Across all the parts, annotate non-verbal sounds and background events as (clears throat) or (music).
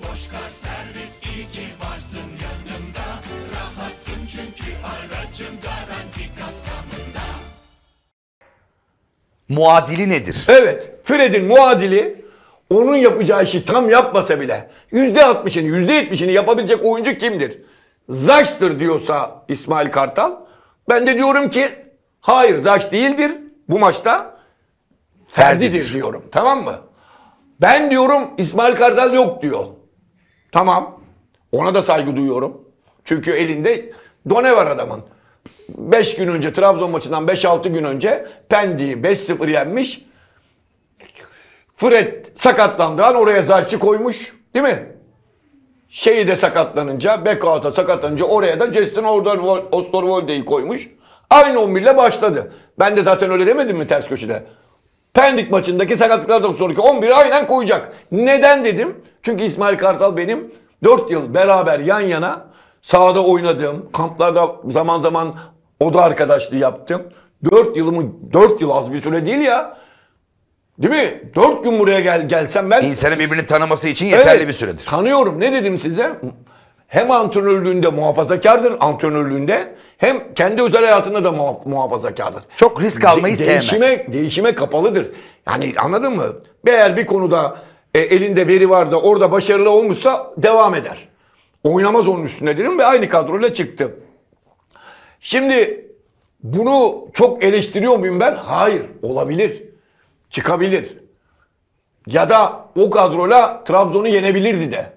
Boşkar servis iyi ki varsın yanımda Rahatım çünkü aracım garanti kapsamında Muadili nedir? Evet Fred'in muadili onun yapacağı işi tam yapmasa bile %60'ını %70'ini yapabilecek oyuncu kimdir? Zaç'tır diyorsa İsmail Kartal. Ben de diyorum ki hayır Zaç değildir bu maçta. Ferdi'dir, Ferdi'dir diyorum tamam mı? Ben diyorum İsmail Kartal yok diyor. Tamam. Ona da saygı duyuyorum. Çünkü elinde done var adamın. 5 gün önce Trabzon maçından 5-6 gün önce Pendik'i 5-0 yenmiş. Fred sakatlandı, an oraya Zalçi koymuş. Değil mi? Şeyi de sakatlanınca, Bekoat'a sakatlanınca oraya da Justin Osterwolde'yi koymuş. Aynı 11 ile başladı. Ben de zaten öyle demedim mi ters köşede? Pendik maçındaki sakatlıklardan sonraki 11'i aynen koyacak. Neden dedim? Çünkü İsmail Kartal benim 4 yıl beraber yan yana sahada oynadığım, kamplarda zaman zaman oda arkadaşlığı yaptım. 4 yılımı 4 yıl az bir süre değil ya. Değil mi? Dört gün buraya gel, gelsem ben... insanın birbirini tanıması için yeterli evet, bir süredir. Tanıyorum. Ne dedim size? Hem antrenörlüğünde muhafazakardır antrenörlüğünde hem kendi özel hayatında da muhafazakardır. Çok risk almayı De değişime, sevmez. Değişime kapalıdır. Yani anladın mı? Eğer bir konuda e, elinde veri var da orada başarılı olmuşsa devam eder. Oynamaz onun üstünde dedim ve aynı kadroyla çıktı. Şimdi bunu çok eleştiriyor muyum ben? Hayır. Olabilir. Çıkabilir. Ya da o kadroyla Trabzon'u yenebilirdi de.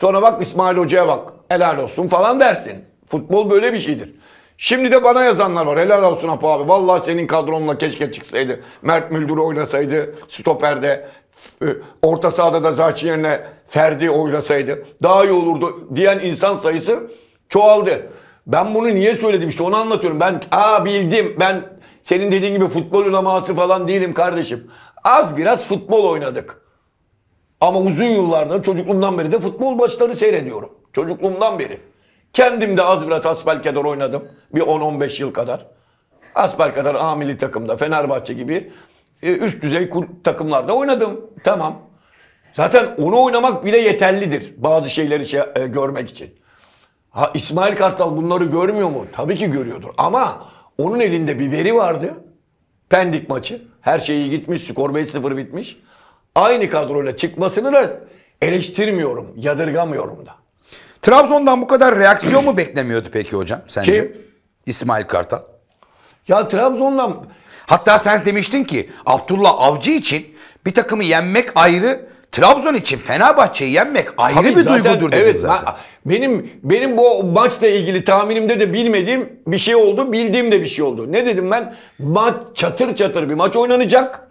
Sonra bak İsmail Hoca'ya bak. Helal olsun falan dersin. Futbol böyle bir şeydir. Şimdi de bana yazanlar var. Helal olsun Apo abi. Vallahi senin kadronla keşke çıksaydı. Mert Müldür oynasaydı stoperde. Ee, orta sahada da Zaçi yerine Ferdi oynasaydı daha iyi olurdu diyen insan sayısı çoğaldı. Ben bunu niye söyledim işte onu anlatıyorum. Ben aa bildim ben senin dediğin gibi futbol ulaması falan değilim kardeşim. Az biraz futbol oynadık. Ama uzun yıllardan, çocukluğumdan beri de futbol maçları seyrediyorum. Çocukluğumdan beri. Kendim de az biraz kadar oynadım. Bir 10-15 yıl kadar. Asbelkader A milli takımda Fenerbahçe gibi e, üst düzey takımlarda oynadım. Tamam. Zaten onu oynamak bile yeterlidir bazı şeyleri şey, e, görmek için. Ha, İsmail Kartal bunları görmüyor mu? Tabii ki görüyordur. Ama onun elinde bir veri vardı. Pendik maçı. Her şey iyi gitmiş. Skor 5-0 bitmiş. Aynı kadroyla çıkmasını da eleştirmiyorum. Yadırgamıyorum da. Trabzon'dan bu kadar reaksiyon mu beklemiyordu peki hocam sence? Kim? İsmail Kartal. Ya Trabzon'dan Hatta sen demiştin ki Abdullah Avcı için bir takımı yenmek ayrı, Trabzon için Fenerbahçe'yi yenmek ayrı Tabii bir zaten, duygudur dedin evet, zaten. Benim benim bu maçla ilgili tahminimde de bilmediğim bir şey oldu, bildiğim de bir şey oldu. Ne dedim ben? Maç çatır çatır bir maç oynanacak.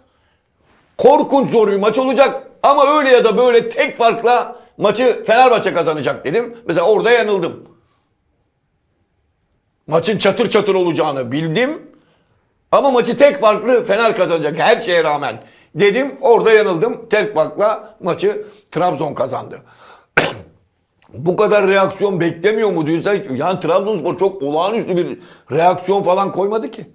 Korkunç zor bir maç olacak. Ama öyle ya da böyle tek farkla maçı Fenerbahçe kazanacak dedim. Mesela orada yanıldım. Maçın çatır çatır olacağını bildim. Ama maçı tek farklı Fener kazanacak her şeye rağmen. Dedim orada yanıldım. Tek farkla maçı Trabzon kazandı. (clears throat) Bu kadar reaksiyon beklemiyor mu diyorsa yani Trabzonspor çok olağanüstü bir reaksiyon falan koymadı ki.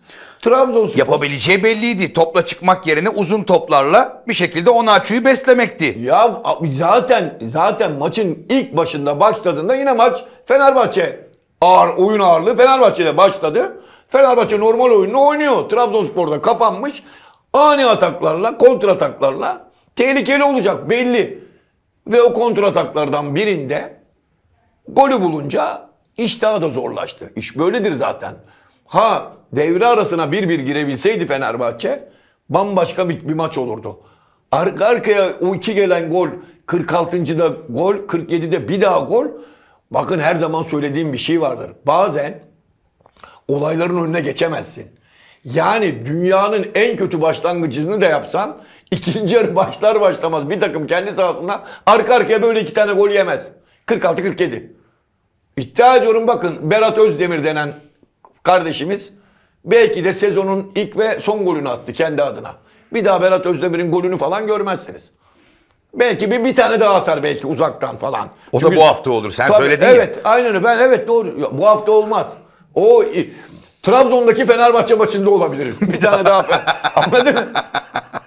Trabzonspor yapabileceği belliydi. Topla çıkmak yerine uzun toplarla bir şekilde onu açıyı beslemekti. Ya zaten zaten maçın ilk başında başladığında yine maç Fenerbahçe ağır oyun ağırlığı Fenerbahçe'de başladı. Fenerbahçe normal oyunu oynuyor. Trabzonspor'da kapanmış. Ani ataklarla, ataklarla tehlikeli olacak belli. Ve o ataklardan birinde golü bulunca iş daha da zorlaştı. İş böyledir zaten. Ha devre arasına bir bir girebilseydi Fenerbahçe bambaşka bir, bir maç olurdu. Arka arkaya o iki gelen gol 46.da gol 47'de bir daha gol. Bakın her zaman söylediğim bir şey vardır. Bazen olayların önüne geçemezsin. Yani dünyanın en kötü başlangıcını da yapsan ikinci yarı başlar başlamaz bir takım kendi sahasında arka arkaya böyle iki tane gol yemez. 46-47. İddia ediyorum bakın Berat Özdemir denen kardeşimiz belki de sezonun ilk ve son golünü attı kendi adına. Bir daha Berat Özdemir'in golünü falan görmezsiniz. Belki bir, bir tane daha atar belki uzaktan falan. O Çünkü, da bu hafta olur. Sen tabii, söyledin evet, ya. Evet, aynen Ben evet doğru. Bu hafta olmaz. O Trabzon'daki Fenerbahçe maçında olabilirim. (laughs) Bir tane daha. Anladın mı?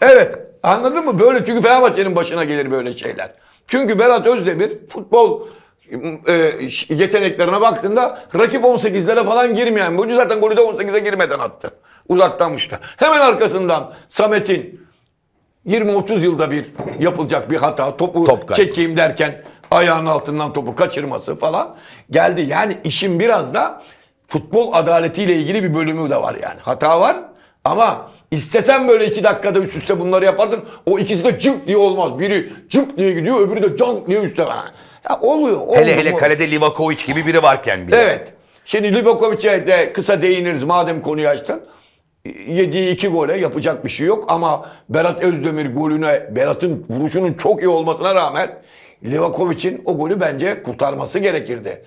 Evet. Anladın mı? Böyle çünkü Fenerbahçe'nin başına gelir böyle şeyler. Çünkü Berat Özdemir futbol e, yeteneklerine baktığında rakip 18'lere falan girmeyen. Bu zaten golü de 18'e girmeden attı. Uzaktanmıştı. Hemen arkasından Samet'in 20-30 yılda bir yapılacak bir hata. Topu Top çekeyim derken ayağının altından topu kaçırması falan geldi. Yani işin biraz da futbol adaletiyle ilgili bir bölümü de var yani. Hata var ama istesen böyle iki dakikada üst üste bunları yaparsın. O ikisi de cıp diye olmaz. Biri cıp diye gidiyor öbürü de can diye üste. Ya oluyor. oluyor hele hele kalede Livakovic gibi biri varken bile. Evet. Şimdi Livakovic'e de kısa değiniriz madem konuyu açtın. Yediği iki gole yapacak bir şey yok ama Berat Özdemir golüne, Berat'ın vuruşunun çok iyi olmasına rağmen Livakovic'in o golü bence kurtarması gerekirdi.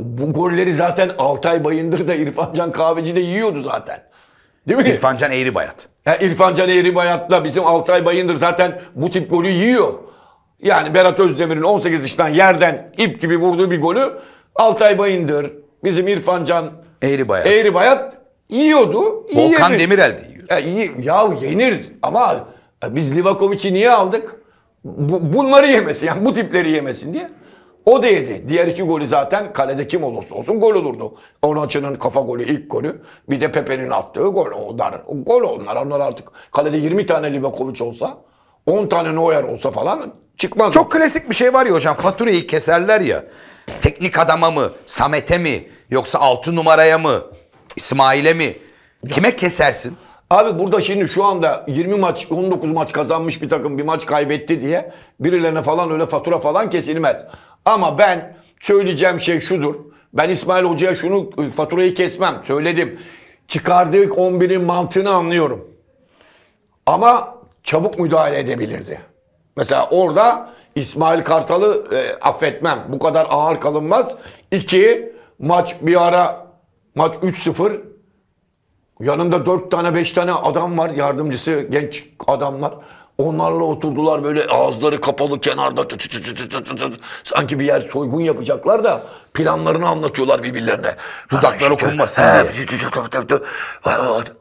Bu golleri zaten Altay Bayındır da İrfancan Can Kahveci de yiyordu zaten. Değil mi? İrfancan Can Eğri Bayat. Ya İrfancan Can Eğri Bayat'la bizim Altay Bayındır zaten bu tip golü yiyor. Yani Berat Özdemir'in 18 yaşından yerden ip gibi vurduğu bir golü Altay Bayındır, bizim İrfancan Can Eğri Bayat, Eğri Bayat yiyordu. Volkan yenir. Demirel de yiyor. Ya, ya yenir ama e, biz Livakovic'i niye aldık? Bu, bunları yemesin yani bu tipleri yemesin diye. O da yedi. Diğer iki golü zaten kalede kim olursa olsun gol olurdu. Onaçı'nın kafa golü ilk golü. Bir de Pepe'nin attığı gol. O dar. Gol onlar. Onlar artık kalede 20 tane Livakovic olsa 10 tane Neuer olsa falan çıkmaz. Çok klasik bir şey var ya hocam. Faturayı keserler ya. Teknik adama mı? Samet'e mi? Yoksa 6 numaraya mı? İsmail'e mi? Kime kesersin? Abi burada şimdi şu anda 20 maç 19 maç kazanmış bir takım bir maç kaybetti diye birilerine falan öyle fatura falan kesilmez. Ama ben söyleyeceğim şey şudur. Ben İsmail Hoca'ya şunu faturayı kesmem söyledim. Çıkardığı 11'in mantığını anlıyorum. Ama çabuk müdahale edebilirdi. Mesela orada İsmail Kartal'ı e, affetmem. Bu kadar ağır kalınmaz. İki, maç bir ara maç 3-0 Yanında dört tane beş tane adam var yardımcısı genç adamlar. Onlarla oturdular böyle ağızları kapalı kenarda tı tı tı tı tı tı tı. sanki bir yer soygun yapacaklar da planlarını anlatıyorlar birbirlerine. Dudakları konmasın diye.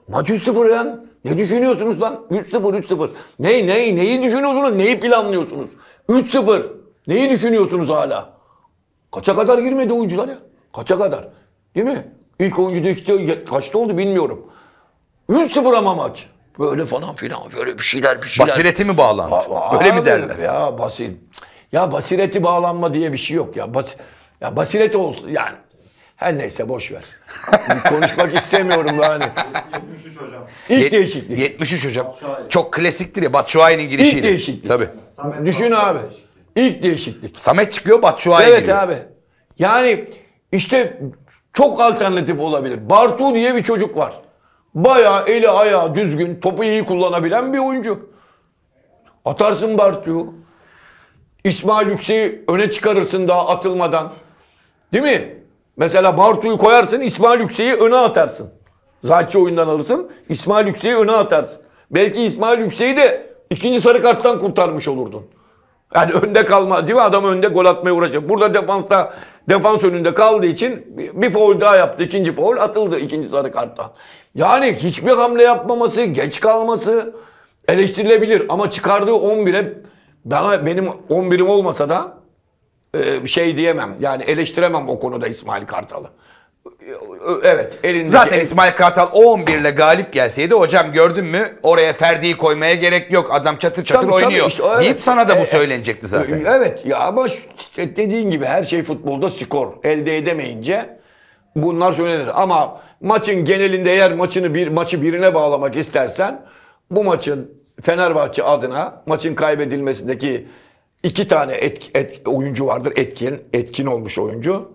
Maç 3-0 lan. Ne düşünüyorsunuz lan? 3-0 3-0. Ney ney neyi düşünüyorsunuz? Neyi planlıyorsunuz? 3-0. Neyi düşünüyorsunuz hala? Kaça kadar girmedi oyuncular ya? Kaça kadar? Değil mi? İlk oyuncu değişti. Kaçta oldu bilmiyorum. 3-0 ama maç. Böyle falan filan böyle bir şeyler bir şeyler. Basireti mi bağlandı? Ba Öyle mi derler? Ya basit. Ya basireti bağlanma diye bir şey yok ya. Bas ya basiret olsun yani. Her neyse boş ver. (laughs) Konuşmak istemiyorum yani. 73 hocam. İlk Yet, değişiklik. 73 hocam. Çok klasiktir ya Batshuayi'nin girişiyle. İlk değişiklik. Tabii. Samet Düşün Batshuayi. abi. İlk değişiklik. Samet çıkıyor Batshuayi evet giriyor. Evet abi. Yani işte çok alternatif olabilir. Bartu diye bir çocuk var. Bayağı eli ayağı düzgün, topu iyi kullanabilen bir oyuncu. Atarsın Bartu'yu. İsmail Yüksek'i öne çıkarırsın daha atılmadan. Değil mi? Mesela Bartu'yu koyarsın, İsmail Yüksek'i öne atarsın. Zaçi oyundan alırsın, İsmail Yüksek'i öne atarsın. Belki İsmail Yüksek'i de ikinci sarı karttan kurtarmış olurdun. Yani (laughs) önde kalma değil mi? Adam önde gol atmaya uğraşacak. Burada defansta Defans önünde kaldığı için bir foul daha yaptı. ikinci foul atıldı ikinci sarı karttan. Yani hiçbir hamle yapmaması, geç kalması eleştirilebilir. Ama çıkardığı 11'e bana benim 11'im olmasa da e, şey diyemem. Yani eleştiremem o konuda İsmail Kartal'ı. Evet elindeki Zaten İsmail Kartal 11 ile galip gelseydi hocam gördün mü oraya Ferdi'yi koymaya gerek yok. Adam çatır çatır tabii, oynuyor. Tabii işte, evet. Deyip sana da bu e, e, söylenecekti zaten. E, evet ya ama dediğin gibi her şey futbolda skor. Elde edemeyince bunlar söylenir. Ama maçın genelinde eğer maçını bir maçı birine bağlamak istersen bu maçın Fenerbahçe adına maçın kaybedilmesindeki iki tane etki, et, oyuncu vardır. Etkin, etkin olmuş oyuncu.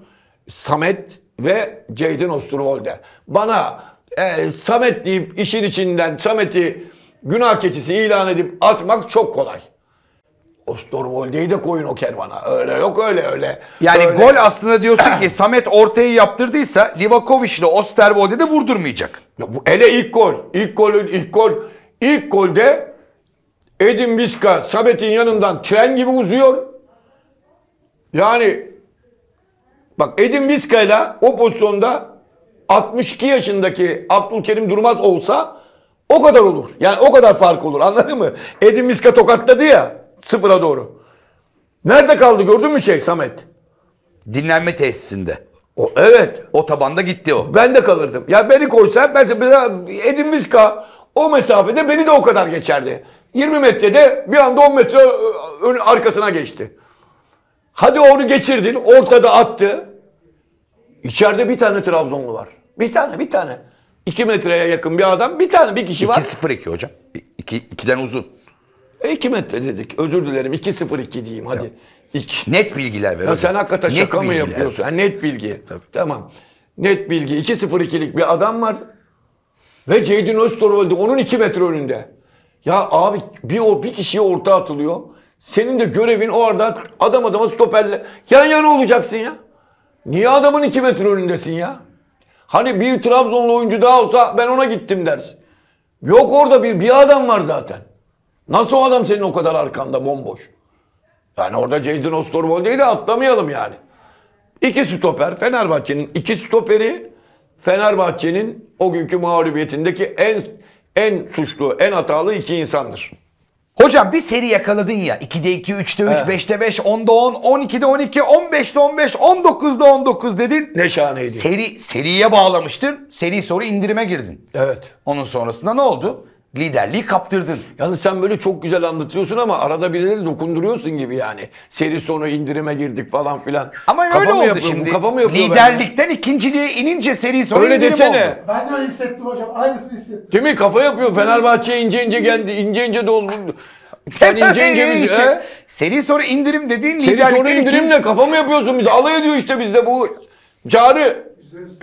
Samet ve Ceydin Osterwolde. Bana e, Samet deyip işin içinden Samet'i günah keçisi ilan edip atmak çok kolay. Osterwolde'yi de koyun o kervana. Öyle yok öyle öyle. Yani öyle. gol aslında diyorsun ki (clears throat) Samet ortayı yaptırdıysa Livakovic ile Osterwolde de vurdurmayacak. Ya bu ele ilk gol. İlk golün ilk gol ilk golde Edin Viska Samet'in yanından tren gibi uzuyor. Yani Bak Edin Viska'yla o pozisyonda 62 yaşındaki Abdülkerim Durmaz olsa o kadar olur. Yani o kadar fark olur anladın mı? Edin Viska tokatladı ya sıfıra doğru. Nerede kaldı gördün mü şey Samet? Dinlenme tesisinde. O, evet. O tabanda gitti o. Ben de kalırdım. Ya beni koysa ben Edin Viska o mesafede beni de o kadar geçerdi. 20 metrede bir anda 10 metre ön, arkasına geçti. Hadi onu geçirdin, ortada attı. İçeride bir tane Trabzonlu var. Bir tane, bir tane. 2 metreye yakın bir adam, bir tane, bir kişi var. 2-0-2 hocam. 2, 2'den uzun. E metre dedik. Özür dilerim. 2-0-2 diyeyim hadi. İki. Net bilgiler ver. Ya sen hakikaten net şaka bilgiler. mı yapıyorsun? Ha, net bilgi. Tabii. Tamam. Net bilgi. 2-0-2'lik bir adam var. Ve Ceydin Öztorvaldi onun 2 metre önünde. Ya abi bir, o bir kişiye orta atılıyor. Senin de görevin orada adam adama stoperle yan yana olacaksın ya. Niye adamın iki metre önündesin ya? Hani bir Trabzonlu oyuncu daha olsa ben ona gittim dersin. Yok orada bir, bir adam var zaten. Nasıl o adam senin o kadar arkanda bomboş? Yani orada Ceydin Ostorvolde'yi de atlamayalım yani. İki stoper Fenerbahçe'nin iki stoperi Fenerbahçe'nin o günkü mağlubiyetindeki en en suçlu, en hatalı iki insandır. Hocam bir seri yakaladın ya. 2'de 2, 3'te 3, Evet. 5'te 5, 10'da 10, 12'de 12, 15'te 15, 19'da 19 dedin. Ne şahaneydi. Seri seriye bağlamıştın. Seri soru indirime girdin. Evet. Onun sonrasında ne oldu? liderliği kaptırdın. Yani sen böyle çok güzel anlatıyorsun ama arada birileri dokunduruyorsun gibi yani. Seri sonu indirime girdik falan filan. Ama kafa öyle mı oldu yapıyor, şimdi. kafa mı yapıyor Liderlikten ben? ikinciliğe inince seri sonu öyle indirim desene. oldu. Ben de öyle hissettim hocam. Aynısını hissettim. Değil Kafa yapıyor. Fenerbahçe ince ince geldi. ince ince doldu. Sen ince ince biz... E? Seri sonu indirim dediğin liderlikten... Seri sonu indirimle ikinci... kafa mı yapıyorsun bize? Alay ediyor işte bizde bu. Cari.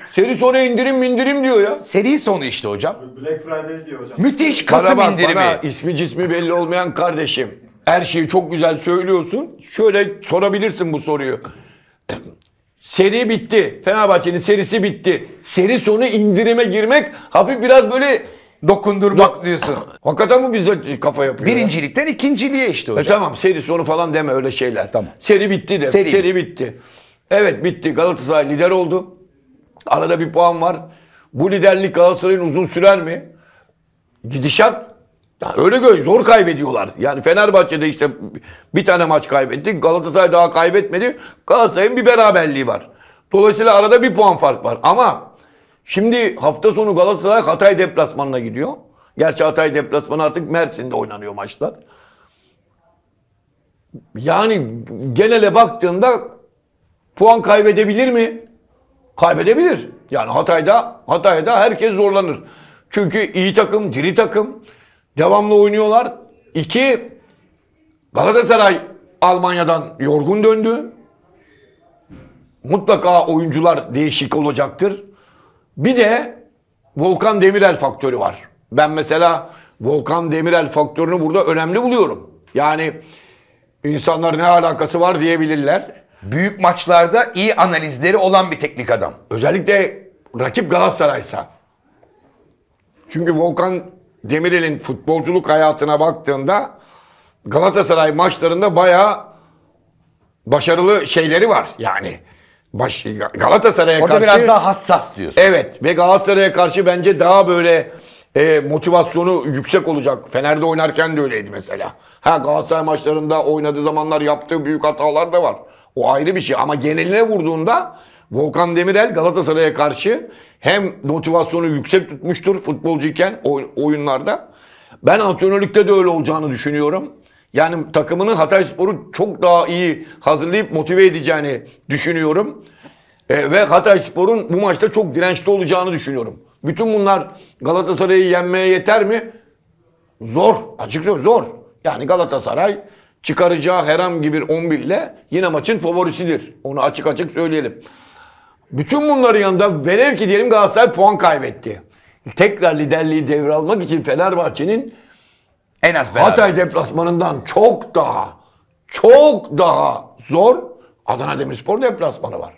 Seri sonu indirim indirim diyor ya. Seri sonu işte hocam. Black Friday diyor hocam. Müthiş Kasım bana bak, indirimi. Bana ismi cismi belli olmayan kardeşim. Her şeyi çok güzel söylüyorsun. Şöyle sorabilirsin bu soruyu. Seri bitti. Fenerbahçe'nin serisi bitti. Seri sonu indirime girmek hafif biraz böyle dokundurmak Dok diyorsun. Hakikaten bu bizde kafa yapıyor. Birincilikten ya. ikinciliğe işte hocam. E tamam seri sonu falan deme öyle şeyler. Tamam. Seri bitti de. Seri, seri bitti. Evet bitti. Galatasaray lider oldu. Arada bir puan var. Bu liderlik Galatasaray'ın uzun sürer mi? Gidişat yani öyle gör, zor kaybediyorlar. Yani Fenerbahçe'de işte bir tane maç kaybetti. Galatasaray daha kaybetmedi. Galatasaray'ın bir beraberliği var. Dolayısıyla arada bir puan fark var. Ama şimdi hafta sonu Galatasaray Hatay deplasmanına gidiyor. Gerçi Hatay deplasmanı artık Mersin'de oynanıyor maçlar. Yani genele baktığında puan kaybedebilir mi? kaybedebilir. Yani Hatay'da Hatay'da herkes zorlanır. Çünkü iyi takım, diri takım devamlı oynuyorlar. İki, Galatasaray Almanya'dan yorgun döndü. Mutlaka oyuncular değişik olacaktır. Bir de Volkan Demirel faktörü var. Ben mesela Volkan Demirel faktörünü burada önemli buluyorum. Yani insanlar ne alakası var diyebilirler büyük maçlarda iyi analizleri olan bir teknik adam. Özellikle rakip Galatasaray'sa. Çünkü Volkan Demirel'in futbolculuk hayatına baktığında Galatasaray maçlarında bayağı başarılı şeyleri var yani. Baş, Galatasaray'a karşı... Orada biraz daha hassas diyorsun. Evet ve Galatasaray'a karşı bence daha böyle e, motivasyonu yüksek olacak. Fener'de oynarken de öyleydi mesela. Ha Galatasaray maçlarında oynadığı zamanlar yaptığı büyük hatalar da var. O ayrı bir şey ama geneline vurduğunda Volkan Demirel Galatasaray'a karşı hem motivasyonu yüksek tutmuştur futbolcuyken oyunlarda. Ben antrenörlükte de öyle olacağını düşünüyorum. Yani takımının Hatay Spor'u çok daha iyi hazırlayıp motive edeceğini düşünüyorum. E, ve Hatay Spor'un bu maçta çok dirençli olacağını düşünüyorum. Bütün bunlar Galatasaray'ı yenmeye yeter mi? Zor. Açıkça zor. Yani Galatasaray çıkaracağı Heram gibi 11 ile yine maçın favorisidir. Onu açık açık söyleyelim. Bütün bunların yanında velev ki diyelim Galatasaray puan kaybetti. Tekrar liderliği devralmak için Fenerbahçe'nin en az beraber. Hatay deplasmanından çok daha çok daha zor Adana Demirspor deplasmanı var.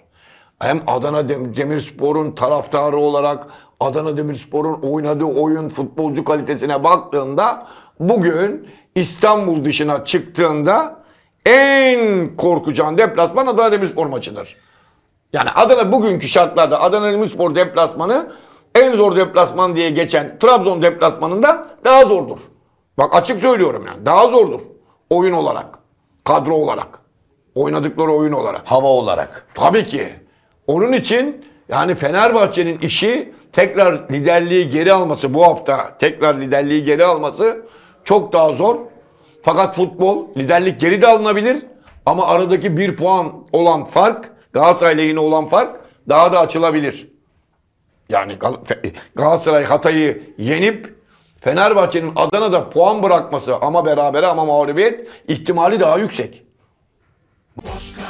Hem Adana Demirspor'un taraftarı olarak Adana Demirspor'un oynadığı oyun futbolcu kalitesine baktığında bugün İstanbul dışına çıktığında en korkacağın deplasman Adana Demirspor maçıdır. Yani Adana bugünkü şartlarda Adana Demirspor deplasmanı en zor deplasman diye geçen Trabzon deplasmanında daha zordur. Bak açık söylüyorum yani daha zordur. Oyun olarak, kadro olarak, oynadıkları oyun olarak. Hava olarak. Tabii ki. Onun için yani Fenerbahçe'nin işi tekrar liderliği geri alması bu hafta tekrar liderliği geri alması çok daha zor. Fakat futbol liderlik geri de alınabilir. Ama aradaki bir puan olan fark Galatasaray lehine olan fark daha da açılabilir. Yani Gal Galatasaray Hatay'ı yenip Fenerbahçe'nin Adana'da puan bırakması ama berabere ama mağlubiyet ihtimali daha yüksek. Başka.